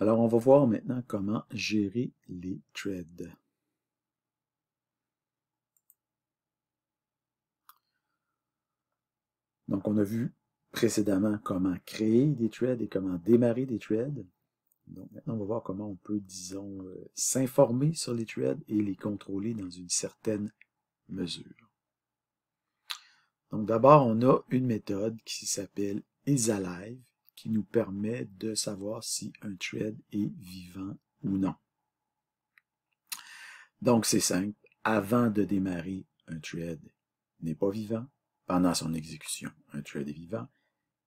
Alors, on va voir maintenant comment gérer les threads. Donc, on a vu précédemment comment créer des threads et comment démarrer des threads. Donc, maintenant, on va voir comment on peut, disons, euh, s'informer sur les threads et les contrôler dans une certaine mesure. Donc, d'abord, on a une méthode qui s'appelle isAlive nous permet de savoir si un thread est vivant ou non. Donc c'est simple, avant de démarrer, un thread n'est pas vivant. Pendant son exécution, un thread est vivant.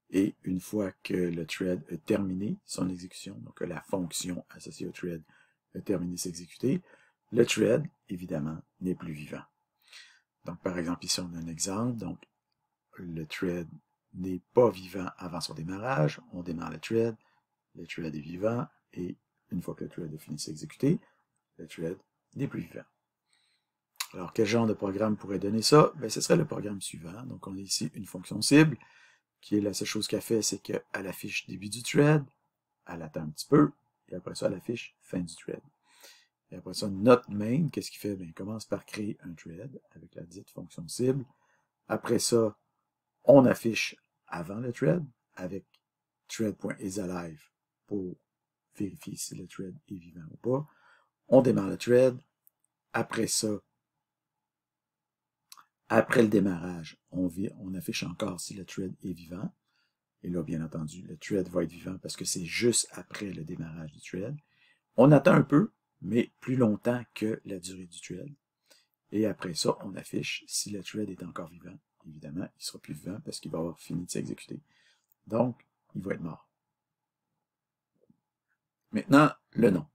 Et une fois que le thread a terminé son exécution, donc que la fonction associée au thread a terminé s'exécuter, le thread, évidemment, n'est plus vivant. Donc, par exemple, ici, on a un exemple. Donc, le thread n'est pas vivant avant son démarrage, on démarre le thread, le thread est vivant, et une fois que le thread a fini de s'exécuter, le thread n'est plus vivant. Alors, quel genre de programme pourrait donner ça? Ben, ce serait le programme suivant. Donc, on a ici une fonction cible, qui est la seule chose qu'elle fait, c'est qu'elle affiche début du thread, elle attend un petit peu, et après ça, elle affiche fin du thread. Et après ça, notre main, qu'est-ce qu'il fait? Ben, commence par créer un thread avec la dite fonction cible. Après ça, on affiche avant le thread avec thread.isAlive pour vérifier si le thread est vivant ou pas. On démarre le thread. Après ça, après le démarrage, on, on affiche encore si le thread est vivant. Et là, bien entendu, le thread va être vivant parce que c'est juste après le démarrage du thread. On attend un peu, mais plus longtemps que la durée du thread. Et après ça, on affiche si le thread est encore vivant évidemment, il sera plus vivant parce qu'il va avoir fini de s'exécuter. Donc, il va être mort. Maintenant, le nom.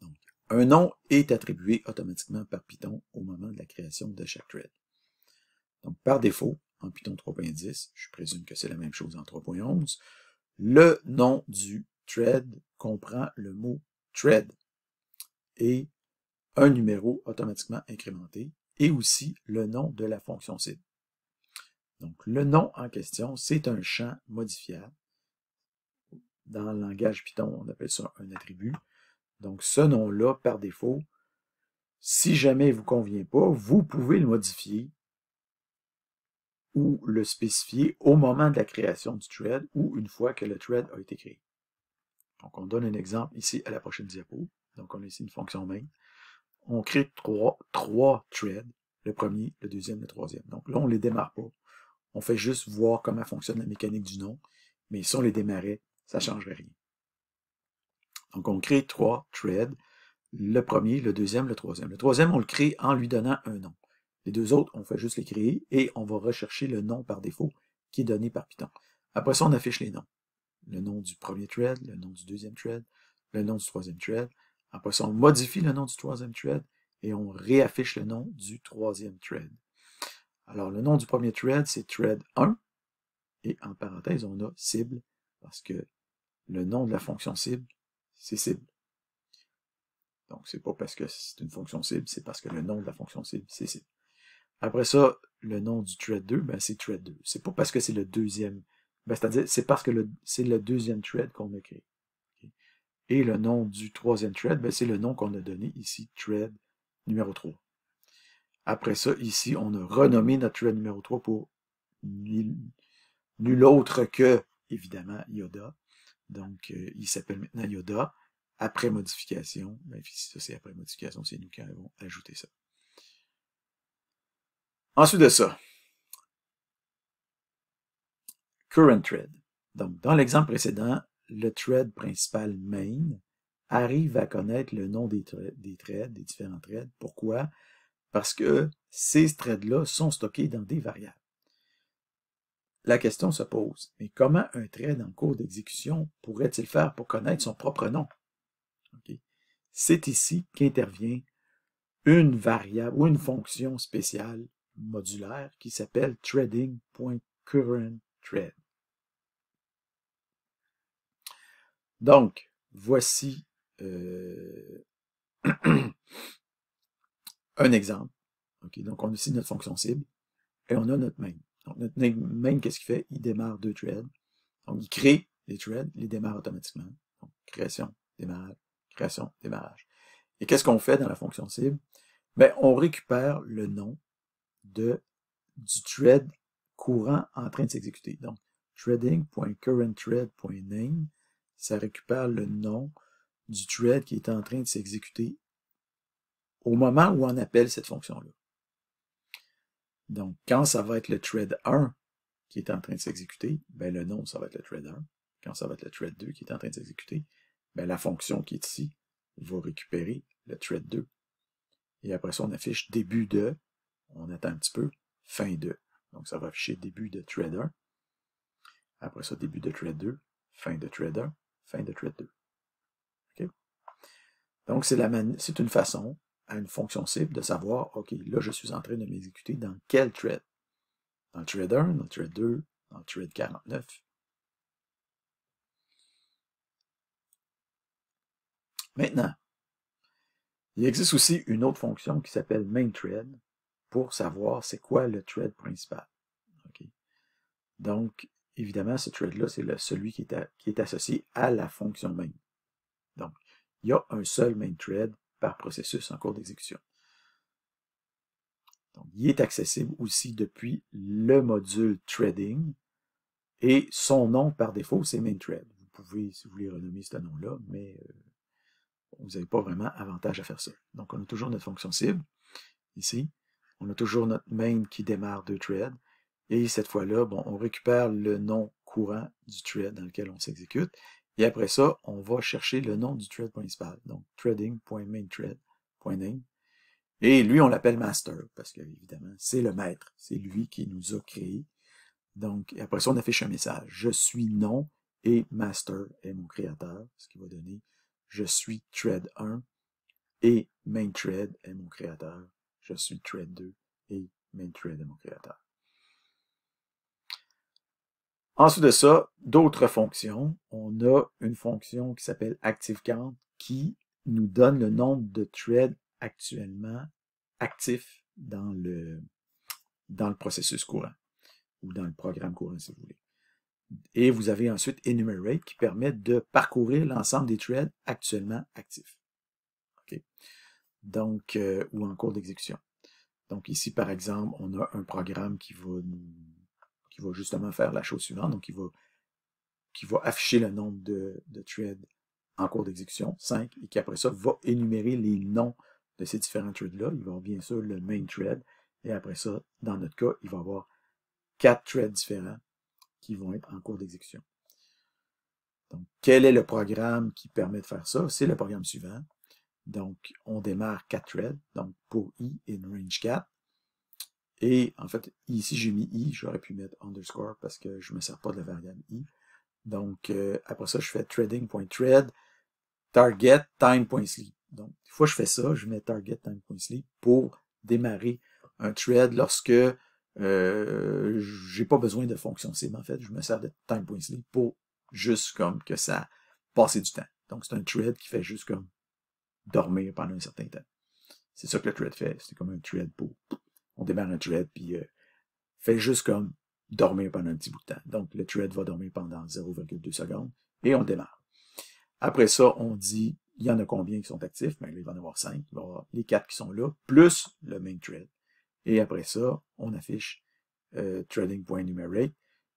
Donc, un nom est attribué automatiquement par Python au moment de la création de chaque thread. Donc, par défaut, en Python 3.10, je présume que c'est la même chose en 3.11, le nom du thread comprend le mot thread et un numéro automatiquement incrémenté et aussi le nom de la fonction cible. Donc, le nom en question, c'est un champ modifiable. Dans le langage Python, on appelle ça un attribut. Donc, ce nom-là, par défaut, si jamais il ne vous convient pas, vous pouvez le modifier ou le spécifier au moment de la création du thread ou une fois que le thread a été créé. Donc, on donne un exemple ici à la prochaine diapo. Donc, on a ici une fonction main on crée trois, threads. Le premier, le deuxième, le troisième. Donc là, on ne les démarre pas. On fait juste voir comment fonctionne la mécanique du nom. Mais si on les démarrait, ça ne changerait rien. Donc on crée trois threads. Le premier, le deuxième, le troisième. Le troisième, on le crée en lui donnant un nom. Les deux autres, on fait juste les créer et on va rechercher le nom par défaut qui est donné par Python. Après ça, on affiche les noms. Le nom du premier thread, le nom du deuxième thread, le nom du troisième thread, après ça, on modifie le nom du troisième thread et on réaffiche le nom du troisième thread. Alors, le nom du premier thread, c'est thread 1. Et en parenthèse, on a cible parce que le nom de la fonction cible, c'est cible. Donc, c'est pas parce que c'est une fonction cible, c'est parce que le nom de la fonction cible, c'est cible. Après ça, le nom du thread 2, ben, c'est thread 2. C'est pas parce que c'est le deuxième, ben, c'est-à-dire, c'est parce que c'est le deuxième thread qu'on a créé. Et le nom du troisième thread, ben, c'est le nom qu'on a donné ici, thread numéro 3. Après ça, ici, on a renommé notre thread numéro 3 pour nul, autre que, évidemment, Yoda. Donc, euh, il s'appelle maintenant Yoda. Après modification, ben, si ça c'est après modification, c'est nous qui avons ajouté ça. Ensuite de ça, current thread. Donc, dans l'exemple précédent, le thread principal main arrive à connaître le nom des, threads, des, différents threads. Pourquoi? Parce que ces threads-là sont stockés dans des variables. La question se pose, mais comment un thread en cours d'exécution pourrait-il faire pour connaître son propre nom? C'est ici qu'intervient une variable ou une fonction spéciale modulaire qui s'appelle threading.currentThread. Donc, voici euh, un exemple. donc, on a ici notre fonction cible et on a notre main. Donc, notre main, qu'est-ce qu'il fait? Il démarre deux threads. Donc, il crée les threads, il les démarre automatiquement. Donc, création, démarrage, création, démarrage. Et qu'est-ce qu'on fait dans la fonction cible? Ben, on récupère le nom de, du thread courant en train de s'exécuter. Donc, threading.currentThread.name ça récupère le nom du thread qui est en train de s'exécuter au moment où on appelle cette fonction-là. Donc, quand ça va être le thread 1 qui est en train de s'exécuter, ben le nom, ça va être le thread 1. Quand ça va être le thread 2 qui est en train de s'exécuter, ben la fonction qui est ici va récupérer le thread 2. Et après ça, on affiche début de, on attend un petit peu, fin de. Donc, ça va afficher début de thread 1. Après ça, début de thread 2, fin de thread 1. Fin de thread 2. Donc, c'est une façon à une fonction cible de savoir, OK, là, je suis en train de m'exécuter dans quel thread? Dans le thread 1, dans le thread 2, dans le thread 49. Maintenant, il existe aussi une autre fonction qui s'appelle main thread pour savoir c'est quoi le thread principal. ok Donc, évidemment, ce thread-là, c'est celui qui est, qui est associé à la fonction main. Donc, il y a un seul main thread par processus en cours d'exécution. Donc, il est accessible aussi depuis le module threading et son nom par défaut, c'est main thread. Vous pouvez, si vous voulez, renommer ce nom-là, mais euh, vous n'avez pas vraiment avantage à faire ça. Donc, on a toujours notre fonction cible ici. On a toujours notre main qui démarre deux threads. Et cette fois-là, bon, on récupère le nom courant du thread dans lequel on s'exécute. Et après ça, on va chercher le nom du thread principal. Donc, threading.mainthread.name. Et lui, on l'appelle master, parce que, évidemment, c'est le maître. C'est lui qui nous a créé Donc, après ça, on affiche un message. Je suis nom et master est mon créateur, ce qui va donner je suis thread 1 et main thread est mon créateur. Je suis thread 2 et main thread est mon créateur. Ensuite de ça, d'autres fonctions. On a une fonction qui s'appelle ActiveCount qui nous donne le nombre de threads actuellement actifs dans le, dans le processus courant ou dans le programme courant, si vous voulez. Et vous avez ensuite Enumerate qui permet de parcourir l'ensemble des threads actuellement actifs. Donc, euh, ou en cours d'exécution. Donc ici, par exemple, on a un programme qui va qui va justement faire la chose suivante, donc qui va, qui va afficher le nombre de, de threads en cours d'exécution, 5, et qui après ça va énumérer les noms de ces différents threads-là. Il va avoir bien sûr le main thread, et après ça, dans notre cas, il va avoir quatre threads différents qui vont être en cours d'exécution. Donc, quel est le programme qui permet de faire ça? C'est le programme suivant. Donc, on démarre 4 threads. Donc, pour i in range 4, et en fait, ici, j'ai mis i, j'aurais pu mettre underscore parce que je ne me sers pas de la variable i. Donc, euh, après ça, je fais trading.thread, target, time.sleep. Donc, une fois, je fais ça, je mets target, time.sleep pour démarrer un thread lorsque je euh, j'ai pas besoin de fonction cible. en fait. Je me sers de time.sleep pour juste comme que ça passe du temps. Donc, c'est un thread qui fait juste comme dormir pendant un certain temps. C'est ça que le thread fait. C'est comme un thread pour on démarre un thread, puis euh, fait juste comme dormir pendant un petit bout de temps. Donc, le thread va dormir pendant 0,2 secondes et on démarre. Après ça, on dit, il y en a combien qui sont actifs? Mais ben il va en avoir 5. Il va avoir les quatre qui sont là, plus le main thread. Et après ça, on affiche euh,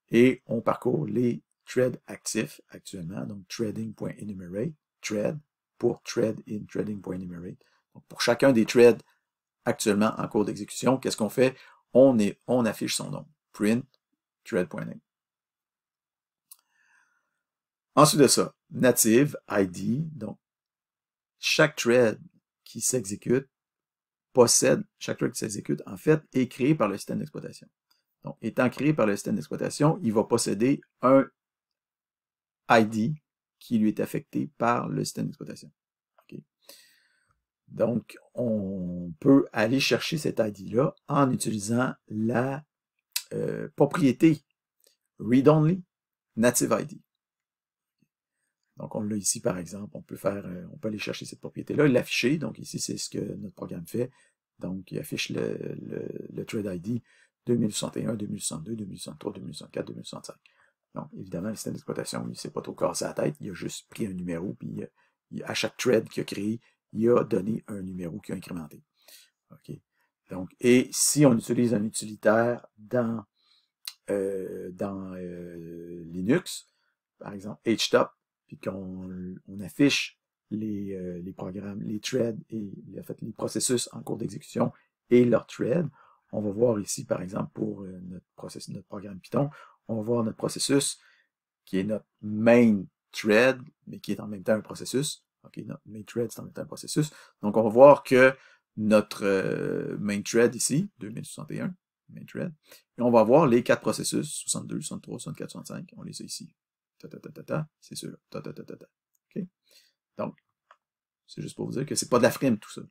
et on parcourt les threads actifs actuellement. Donc, trading.enumerate, thread pour thread in trading.enumerate. Donc, pour chacun des threads actuellement en cours d'exécution. Qu'est-ce qu'on fait? On, est, on affiche son nom. Print thread.name. Ensuite de ça, native ID. Donc, chaque thread qui s'exécute possède, chaque thread qui s'exécute, en fait, est créé par le système d'exploitation. Donc, étant créé par le système d'exploitation, il va posséder un ID qui lui est affecté par le système d'exploitation. Donc, on peut aller chercher cet ID-là en utilisant la euh, propriété read native ID. Donc, on l'a ici, par exemple. On peut faire, euh, on peut aller chercher cette propriété-là, l'afficher. Donc, ici, c'est ce que notre programme fait. Donc, il affiche le, le, trade ID 2061, 2062, 2063, 2064, 2065. Donc, évidemment, le système d'exploitation, il ne s'est pas trop cassé la tête. Il a juste pris un numéro, puis euh, à chaque trade qu'il a créé, il a donné un numéro qui a incrémenté. Donc, et si on utilise un utilitaire dans, euh, dans euh, Linux, par exemple HTOP, puis qu'on on affiche les, euh, les, programmes, les threads et en fait, les processus en cours d'exécution et leurs threads, on va voir ici, par exemple, pour notre, notre programme Python, on va voir notre processus qui est notre main thread, mais qui est en même temps un processus, notre main thread, c'est un processus. Donc, on va voir que notre euh, main thread ici, 2061, main thread, et on va voir les quatre processus, 62, 63, 64, 65, on les a ici. Ta ta ta c'est ceux-là. Ta ta OK? Donc, c'est juste pour vous dire que c'est pas de la frime, tout ça.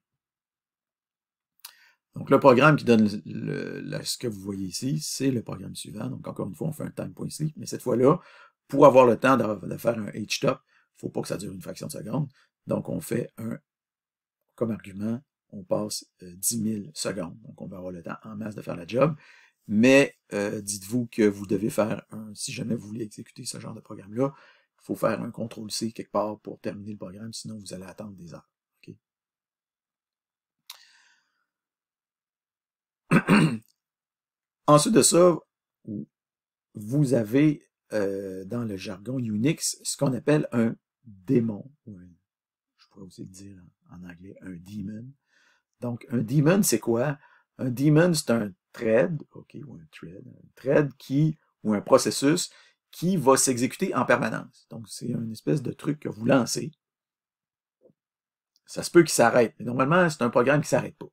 Donc, le programme qui donne ce que vous voyez ici, c'est le programme suivant. Donc, encore une fois, on fait un time point ici, mais cette fois-là, pour avoir le temps de, de faire un H-top, il ne faut pas que ça dure une fraction de seconde. Donc, on fait un, comme argument, on passe 10 euh, 000 secondes. Donc, on va avoir le temps en masse de faire la job. Mais euh, dites-vous que vous devez faire un, si jamais vous voulez exécuter ce genre de programme-là, il faut faire un CTRL-C quelque part pour terminer le programme, sinon vous allez attendre des heures. Ensuite de ça, vous avez euh, dans le jargon Unix ce qu'on appelle un démon ou un va aussi le dire en anglais, un daemon. Donc, un daemon, c'est quoi? Un daemon, c'est un thread, OK, ou un thread, un thread qui, ou un processus qui va s'exécuter en permanence. Donc, c'est une espèce de truc que vous lancez. Ça se peut qu'il s'arrête, mais normalement, c'est un programme qui ne s'arrête pas.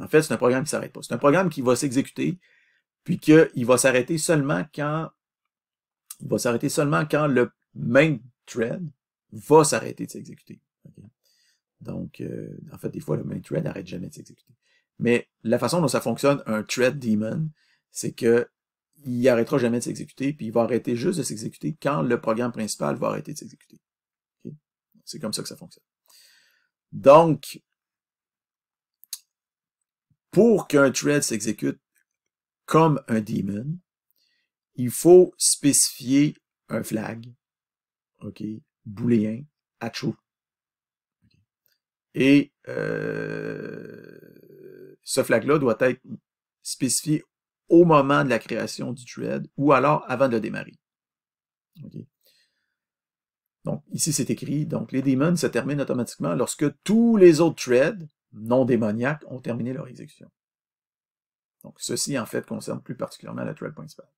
En fait, c'est un programme qui s'arrête pas. C'est un programme qui va s'exécuter, puis qu'il va s'arrêter seulement quand va s'arrêter seulement quand le main thread va s'arrêter de s'exécuter. Donc, euh, en fait, des fois, le main thread n'arrête jamais de s'exécuter. Mais la façon dont ça fonctionne, un thread daemon, c'est que il n'arrêtera jamais de s'exécuter, puis il va arrêter juste de s'exécuter quand le programme principal va arrêter de s'exécuter. C'est comme ça que ça fonctionne. Donc, pour qu'un thread s'exécute comme un daemon, il faut spécifier un flag, OK, booléen, à et euh, ce flag-là doit être spécifié au moment de la création du thread ou alors avant de le démarrer. Donc ici c'est écrit, donc les daemons se terminent automatiquement lorsque tous les autres threads non démoniaques ont terminé leur exécution. Donc ceci en fait concerne plus particulièrement la thread principale.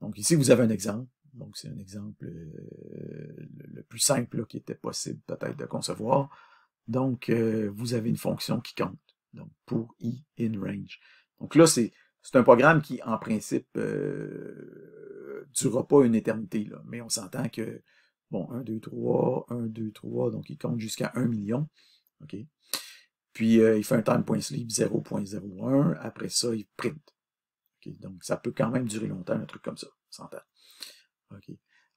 Donc ici vous avez un exemple donc, c'est un exemple euh, le plus simple qui était possible peut-être de concevoir. Donc, euh, vous avez une fonction qui compte. Donc, pour i in range. Donc là, c'est un programme qui, en principe, euh, durera pas une éternité. Là, mais on s'entend que, bon, 1, 2, 3, 1, 2, 3, donc il compte jusqu'à 1 million. OK? Puis, euh, il fait un time.sleep 0.01. Après ça, il print. Donc, ça peut quand même durer longtemps, un truc comme ça. On s'entend.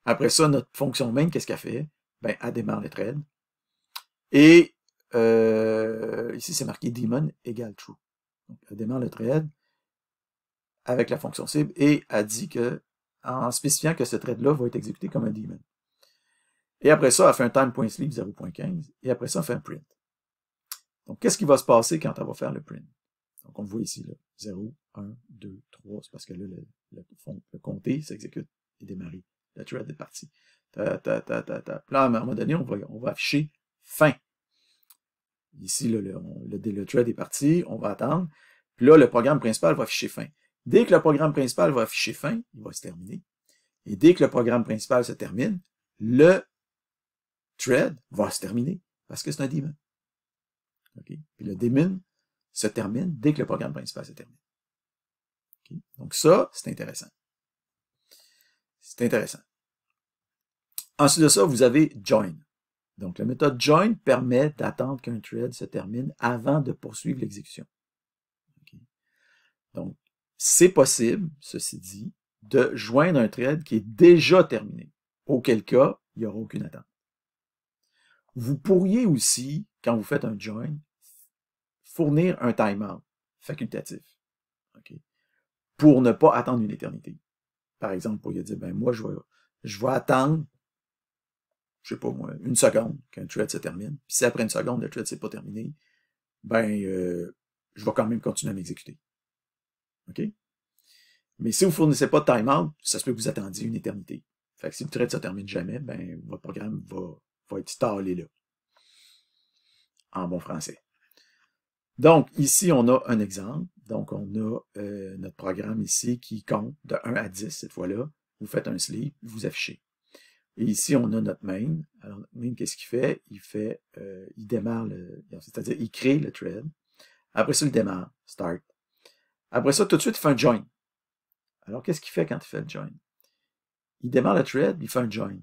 Après ça, notre fonction main, qu'est-ce qu'elle fait? Ben, elle démarre le thread. Et euh, ici, c'est marqué daemon égale true. Donc, elle démarre le thread avec la fonction cible et a dit que, en spécifiant que ce thread-là va être exécuté comme un daemon. Et après ça, elle fait un time.sleep 0.15 et après ça, elle fait un print. Donc, qu'est-ce qui va se passer quand elle va faire le print? Donc, on voit ici, là, 0, 1, 2, 3, c'est parce que là, le, le, le compté s'exécute et des le thread est parti. Ta, ta, ta, ta, ta. Là, à un moment donné, on va, afficher fin. Ici, là, le, le, le, thread est parti, on va attendre. Puis là, le programme principal va afficher fin. Dès que le programme principal va afficher fin, il va se terminer. Et dès que le programme principal se termine, le thread va se terminer parce que c'est un daemon. Puis le daemon se termine dès que le programme principal se termine. Donc ça, c'est intéressant. C'est intéressant. Ensuite de ça, vous avez join. Donc, la méthode join permet d'attendre qu'un thread se termine avant de poursuivre l'exécution. Donc, c'est possible, ceci dit, de joindre un thread qui est déjà terminé, auquel cas, il n'y aura aucune attente. Vous pourriez aussi, quand vous faites un join, fournir un timeout facultatif pour ne pas attendre une éternité par exemple, pour lui dire, ben moi, je vais, je vais attendre, je sais pas moi, une seconde qu'un trade se termine. Puis si après une seconde, le trade c'est pas terminé, ben euh, je vais quand même continuer à m'exécuter. OK? Mais si vous ne fournissez pas de timeout, ça se peut que vous attendiez une éternité. Fait que si le trade se termine jamais, ben votre programme va, va être stallé là. En bon français. Donc, ici, on a un exemple. Donc, on a euh, notre programme ici qui compte de 1 à 10 cette fois-là. Vous faites un sleep, vous affichez. Et ici, on a notre main. Alors, notre main, qu'est-ce qu'il fait? Il fait, euh, il démarre le, c'est-à-dire, il crée le thread. Après ça, il démarre, start. Après ça, tout de suite, il fait un join. Alors, qu'est-ce qu'il fait quand il fait le join? Il démarre le thread, il fait un join.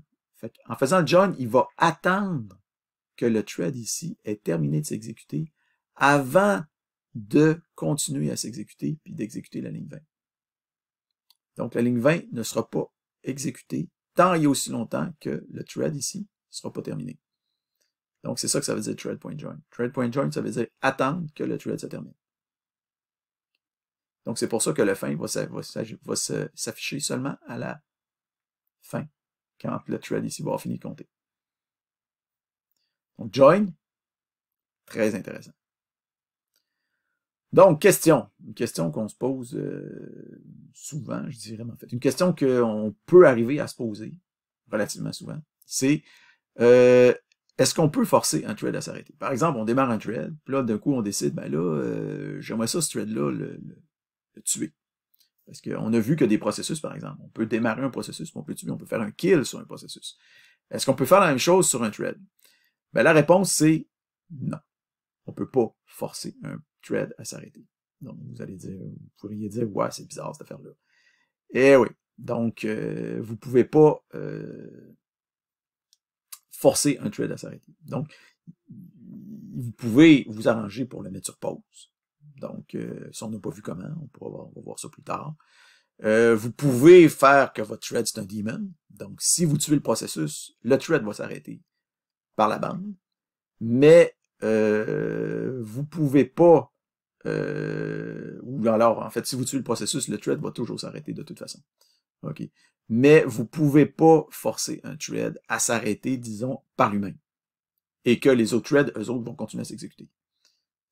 en faisant le join, il va attendre que le thread ici ait terminé de s'exécuter avant de continuer à s'exécuter puis d'exécuter la ligne 20. Donc la ligne 20 ne sera pas exécutée tant et aussi longtemps que le thread ici ne sera pas terminé. Donc c'est ça que ça veut dire thread.join. Thread.join, ça veut dire attendre que le thread se termine. Donc c'est pour ça que le fin va, s'afficher seulement à la fin, quand le thread ici va avoir fini de compter. Donc join, très intéressant. Donc, question. Une question qu'on se pose euh, souvent, je dirais, en fait. Une question qu'on peut arriver à se poser relativement souvent, c'est euh, est-ce qu'on peut forcer un thread à s'arrêter? Par exemple, on démarre un thread, puis là, d'un coup, on décide, ben là, euh, j'aimerais ça, ce thread-là, le, tuer. Parce qu'on a vu que des processus, par exemple, on peut démarrer un processus, on peut tuer, on peut faire un kill sur un processus. Est-ce qu'on peut faire la même chose sur un thread? Ben, la réponse, c'est non. On peut pas forcer un thread à s'arrêter. Donc, vous allez dire, vous pourriez dire, ouais, c'est bizarre cette affaire-là. Et eh oui. Donc, vous euh, vous pouvez pas euh, forcer un thread à s'arrêter. Donc, vous pouvez vous arranger pour le mettre sur pause. Donc, euh, si on n'a pas vu comment, on, pourra voir, voir ça plus tard. vous pouvez faire que votre thread, c'est un daemon. Donc, si vous tuez le processus, le thread va s'arrêter par la bande. Mais euh, vous pouvez pas euh, ou alors, en fait, si vous tuez le processus, le thread va toujours s'arrêter de toute façon. OK. Mais vous pouvez pas forcer un thread à s'arrêter, disons, par lui-même. Et que les autres threads, eux autres, vont continuer à s'exécuter.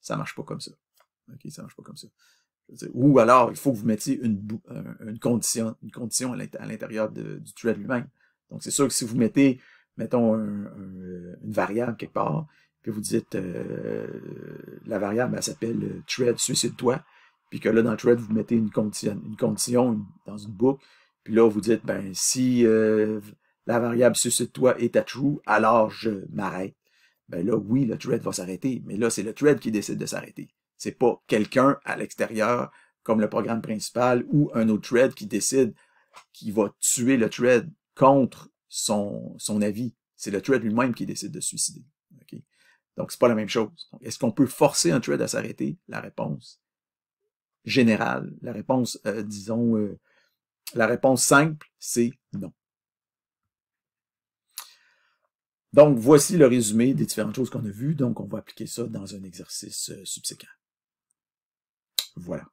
Ça marche pas comme ça. OK, ça marche pas comme ça. Ou alors, il faut que vous mettiez une, euh, condition, une condition à l'intérieur du thread lui-même. Donc, c'est sûr que si vous mettez, mettons, une variable quelque part, que vous dites euh, la variable, elle s'appelle euh, thread, suicide-toi, puis que là, dans le thread, vous mettez une condition, une condition dans une boucle, puis là, vous dites, ben, si euh, la variable suicide-toi est à true, alors je m'arrête. Ben là, oui, le thread va s'arrêter, mais là, c'est le thread qui décide de s'arrêter. C'est pas quelqu'un à l'extérieur, comme le programme principal, ou un autre thread qui décide qui va tuer le thread contre son, son avis. C'est le thread lui-même qui décide de se suicider. Donc, c'est pas la même chose. Est-ce qu'on peut forcer un trade à s'arrêter? La réponse générale, la réponse, euh, disons, euh, la réponse simple, c'est non. Donc, voici le résumé des différentes choses qu'on a vues. Donc, on va appliquer ça dans un exercice euh, subséquent. Voilà.